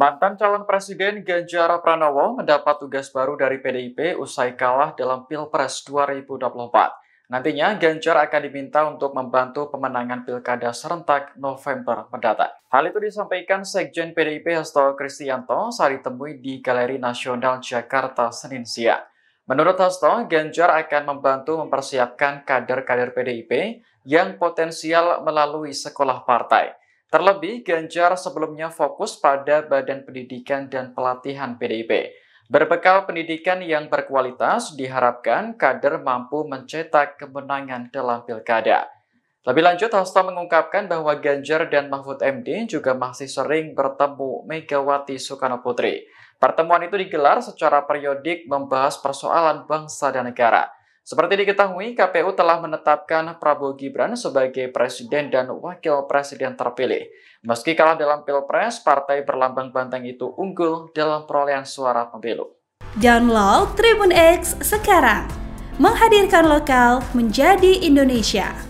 Mantan calon presiden Ganjar Pranowo mendapat tugas baru dari PDIP usai kalah dalam Pilpres 2024. Nantinya Ganjar akan diminta untuk membantu pemenangan pilkada serentak November mendatang. Hal itu disampaikan Sekjen PDIP Hasto Kristianto saat ditemui di Galeri Nasional Jakarta Senin siang. Menurut Hasto, Ganjar akan membantu mempersiapkan kader-kader PDIP yang potensial melalui sekolah partai. Terlebih, Ganjar sebelumnya fokus pada Badan Pendidikan dan Pelatihan PDIP. Berbekal pendidikan yang berkualitas, diharapkan kader mampu mencetak kemenangan dalam pilkada. Lebih lanjut, Hasto mengungkapkan bahwa Ganjar dan Mahfud MD juga masih sering bertemu Megawati Soekarno Putri. Pertemuan itu digelar secara periodik membahas persoalan bangsa dan negara. Seperti diketahui, KPU telah menetapkan Prabowo Gibran sebagai presiden dan wakil presiden terpilih. Meski kalah dalam pilpres, partai berlambang banteng itu unggul dalam perolehan suara pemilu. Download Tribun X sekarang, menghadirkan lokal menjadi Indonesia.